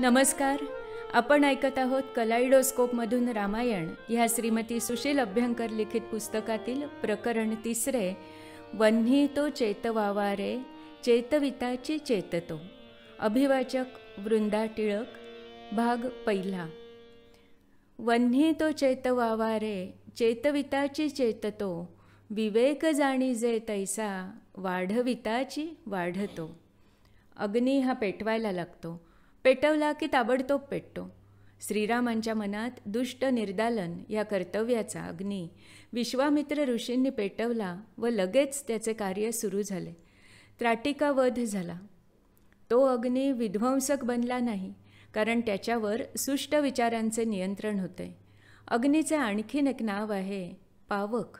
नमस्कार आपण ऐकत आहोत कलाइडोस्कोपमधून रामायण ह्या श्रीमती सुशील अभ्यंकर लिखित पुस्तकातील प्रकरण तिसरे वन्ही तो चेतवावारे रे चेतविताची चेततो अभिवाचक वृंदा टिळक भाग पहिला वन्ही तो चेतवावारे रे चेतविताची चेततो विवेक जाणी जे तैसा वाढविताची वाढतो अग्नी हा पेटवायला लागतो पेटवला की ताबडतोब पेटतो श्रीरामांच्या मनात दुष्ट निर्दालन या कर्तव्याचा अग्नी विश्वामित्र ऋषींनी पेटवला व लगेच त्याचे कार्य सुरू झाले त्राटिका वध झाला तो अग्नी विध्वंसक बनला नाही कारण त्याच्यावर सुष्ट विचारांचे नियंत्रण होते अग्नीचे आणखीन एक नाव आहे पावक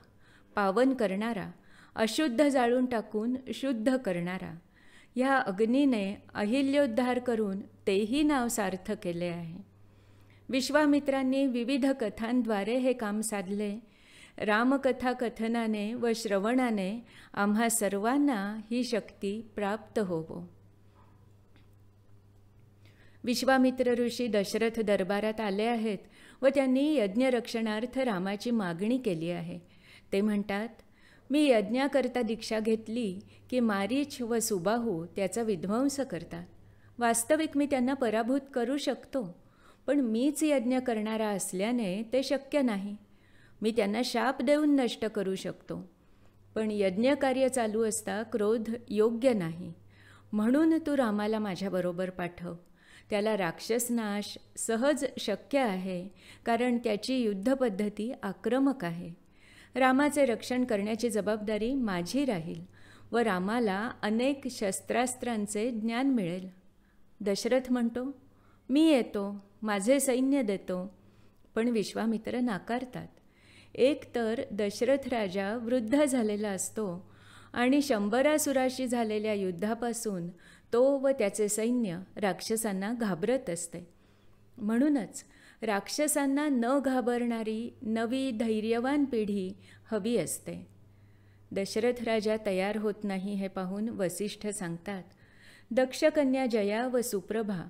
पावन करणारा अशुद्ध जाळून टाकून शुद्ध करणारा ह्या अग्नीने अहिल्योद्धार करून तेही नाव सार्थ केले आहे विश्वामित्रांनी विविध कथांद्वारे हे काम साधले रामकथा कथनाने व श्रवणाने आम्हा सर्वांना ही शक्ती प्राप्त होवो विश्वामित्र ऋषी दशरथ दरबारात आले आहेत व त्यांनी यज्ञरक्षणार्थ रामाची मागणी केली आहे ते म्हणतात मी यज्ञाकरता दीक्षा घेतली की मारीच व सुबाहू त्याचा विध्वंस करतात वास्तविक मी त्यांना पराभूत करू शकतो पण मीच यज्ञ करणारा असल्याने ते शक्य नाही मी त्यांना शाप देऊन नष्ट करू शकतो पण यज्ञकार्य चालू असता क्रोध योग्य नाही म्हणून तू रामाला माझ्याबरोबर पाठव त्याला राक्षसनाश सहज शक्य आहे कारण त्याची युद्धपद्धती आक्रमक आहे रामाचे रक्षण करण्याची जबाबदारी माझी राहील व रामाला अनेक शस्त्रास्त्रांचे ज्ञान मिळेल दशरथ म्हणतो मी येतो माझे सैन्य देतो पण विश्वामित्र नाकारतात एक तर दशरथ राजा वृद्ध झालेला असतो आणि शंभरासुराशी झालेल्या युद्धापासून तो व त्याचे सैन्य राक्षसांना घाबरत असते म्हणूनच राक्षसांना न घाबरणारी नवी धैर्यवान पिढी हवी असते दशरथ राजा तयार होत नाही हे पाहून वसिष्ठ सांगतात दक्षकन्या जया व सुप्रभा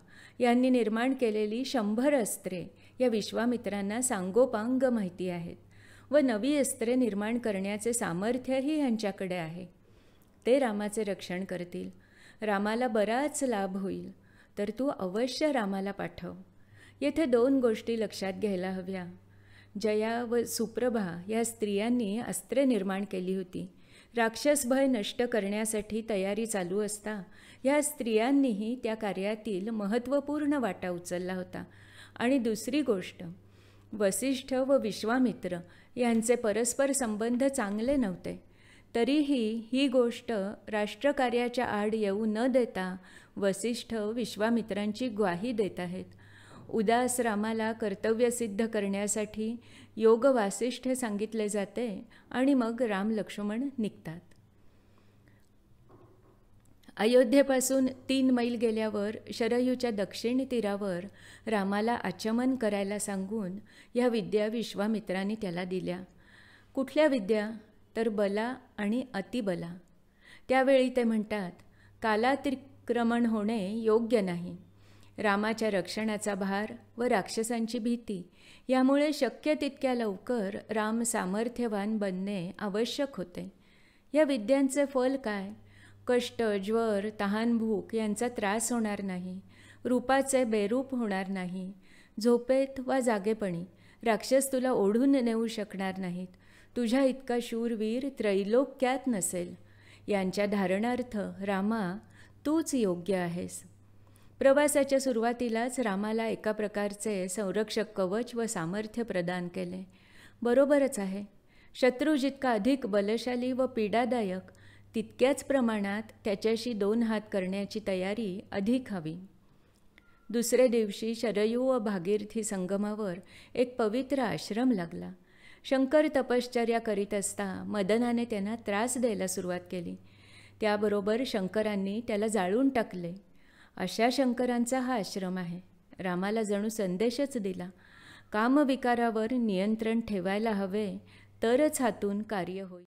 यांनी निर्माण केलेली शंभर अस्त्रे या विश्वामित्रांना सांगोपांग माहिती आहेत व नवी अस्त्रे निर्माण करण्याचे सामर्थ्यही यांच्याकडे आहे ते रामाचे रक्षण करतील रामाला बराच लाभ होईल तर तू अवश्य रामाला पाठव येथे दोन गोष्टी लक्षात घ्यायला हव्या जया व सुप्रभा या स्त्रियांनी अस्त्रे निर्माण केली होती राक्षस भय नष्ट करण्यासाठी तयारी चालू असता या स्त्रियांनीही त्या कार्यातील महत्त्वपूर्ण वाटा उचलला होता आणि दुसरी गोष्ट वसिष्ठ व विश्वामित्र यांचे परस्पर संबंध चांगले नव्हते तरीही ही गोष्ट राष्ट्रकार्याच्या आड येऊ न देता वसिष्ठ विश्वामित्रांची ग्वाही देत आहेत उदास रामाला कर्तव्य सिद्ध करण्यासाठी योग वासिष्ठ सांगितले जाते आणि मग राम लक्ष्मण निघतात अयोध्येपासून तीन मैल गेल्यावर शरयूच्या दक्षिण तीरावर रामाला आचमन करायला सांगून ह्या विद्या विश्वामित्रांनी त्याला दिल्या कुठल्या विद्या तर बला आणि अतिबला त्यावेळी ते म्हणतात कालातिक्रमण होणे योग्य नाही रामाच्या रक्षणाचा भार व राक्षसांची भीती यामुळे शक्य तितक्या लवकर राम सामर्थ्यवान बनणे आवश्यक होते या विद्यांचे फल काय कष्ट ज्वर तहान भूक यांचा त्रास होणार नाही रूपाचे बेरूप होणार नाही झोपेत वा जागेपणी राक्षस तुला ओढून नेऊ शकणार नाहीत तुझ्या इतका शूरवीर त्रैलोक्यात नसेल यांच्या धारणार्थ रामा तूच योग्य आहेस प्रवासाच्या सुरुवातीलाच रामाला एका प्रकारचे संरक्षक कवच व सामर्थ्य प्रदान केले बरोबरच आहे शत्रू जितका अधिक बलशाली व पीडादायक तितक्याच प्रमाणात त्याच्याशी दोन हात करण्याची तयारी अधिक हवी दुसऱ्या दिवशी शरयू व भागीरथी संगमावर एक पवित्र आश्रम लागला शंकर तपश्चर्या करीत असता मदनाने त्यांना त्रास द्यायला सुरुवात केली त्याबरोबर शंकरांनी त्याला जाळून टाकले अशा शंकरांचा हा आश्रम आहे रामाला जणू संदेशच दिला कामविकारावर नियंत्रण ठेवायला हवे तरच हातून कार्य होईल